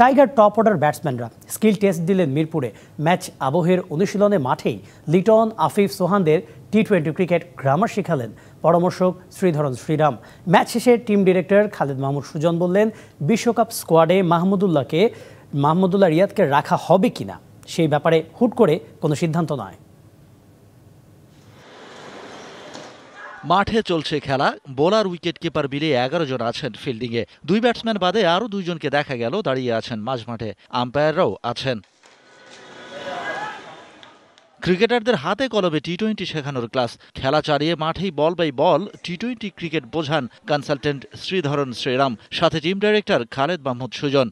tiger top order ব্যাটসম্যানরা skill test দিলেন মিরপুরে ম্যাচ আবহের অনুশীলনে মাঠেই লিটন আফিফ সোহানদের টি টোয়েন্টি ক্রিকেট গ্রামার শিখালেন পরামর্শক শ্রীধরন শ্রীরাম ম্যাচ শেষে টিম ডিরেক্টর খালেদ মাহমুদ সুজন বললেন বিশ্বকাপ স্কোয়াডে মাহমুদুল্লাহকে মাহমুদুল্লাহ রিয়াদকে রাখা হবে কিনা সেই ব্যাপারে হুট করে কোনো সিদ্ধান্ত নয় মাঠে চলছে খেলা বোলার উইকেটকিপার বিলে এগারো জন আছেন ফিল্ডিংয়ে দুই ব্যাটসম্যান বাদে আরও দুইজনকে দেখা গেল দাঁড়িয়ে আছেন মাঝ মাঠে আম্পায়াররাও আছেন ক্রিকেটারদের হাতে কলমে টি টোয়েন্টি শেখানোর ক্লাস খেলা চালিয়ে মাঠেই ball by ball T twenty cricket বোঝান কনসালটেন্ট শ্রীধরন শ্রীরাম সাথে টিম ডাইরেক্টর খালেদ মাহমুদ সুজন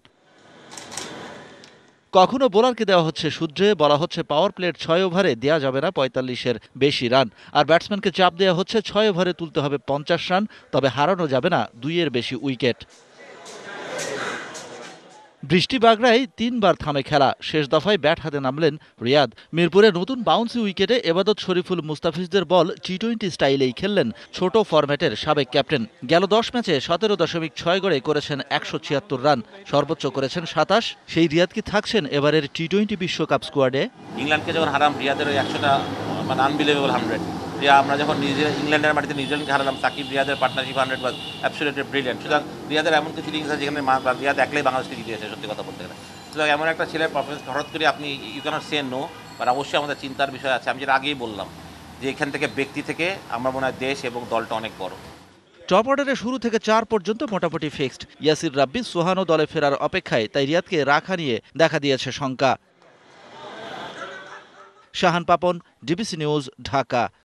কখনো বোলারকে দেওয়া হচ্ছে সূর্যে বলা হচ্ছে পাওয়ার প্লেট ছয় ওভারে দেওয়া যাবে না পঁয়তাল্লিশের বেশি রান আর ব্যাটসম্যানকে চাপ দেওয়া হচ্ছে ছয় ওভারে তুলতে হবে পঞ্চাশ রান তবে হারানো যাবে না দুইয়ের বেশি উইকেট বৃষ্টি বাগড়ায় তিনবার থামে খেলা শেষ দফায় ব্যাট হাতে নামলেন রিয়াদ মিরপুরে নতুন বাউন্সি উইকেটে এবাদত শরীফুল মুস্তাফিজদের বল টি টোয়েন্টি স্টাইলেই খেললেন ছোট ফরম্যাটের সাবেক ক্যাপ্টেন গেল দশ ম্যাচে সতেরো দশমিক ছয় গড়ে করেছেন একশো ছিয়াত্তর রান সর্বোচ্চ করেছেন সাতাশ সেই রিয়াদ কি থাকছেন এবারের টি টোয়েন্টি বিশ্বকাপ স্কোয়াডে ইংল্যান্ডকে যখন হারাম রিয়াদের ওই একশোটা মানে আনবিলিভেবল হান্ড্রেড যে আমরা যখন নিউজিল্যান্ড ইংল্যান্ডের মাটিতে নিউজিল্যান্ডকে হারালাম সাকিব রিয়াদের partnership hundred was absolutely brilliant সুতরাং রিয়াদের এমন কিছু জিনিস আছে যেখানে রিয়াদ একলাই বাংলাদেশকে জিতিয়েছে সত্যি কথা বলতে গেলে সুতরাং এমন একটা ছেলের পারফরমেন্স হঠাৎ করে আপনি you can't say no but অবশ্যই আমাদের চিন্তার বিষয় আছে আমি যেটা আগেই বললাম যে এখান থেকে ব্যক্তি থেকে আমার মনে হয় দেশ এবং দলটা অনেক বড় টপ অর্ডারের শুরু থেকে চার পর্যন্ত মোটামুটি ফিক্সড ইয়াসির রাব্বি সোহানো দলে ফেরার অপেক্ষায় তাই রিয়াদকে রাখা নিয়ে দেখা দিয়েছে শঙ্কা শাহান পাপন ডিবিসি নিউজ ঢাকা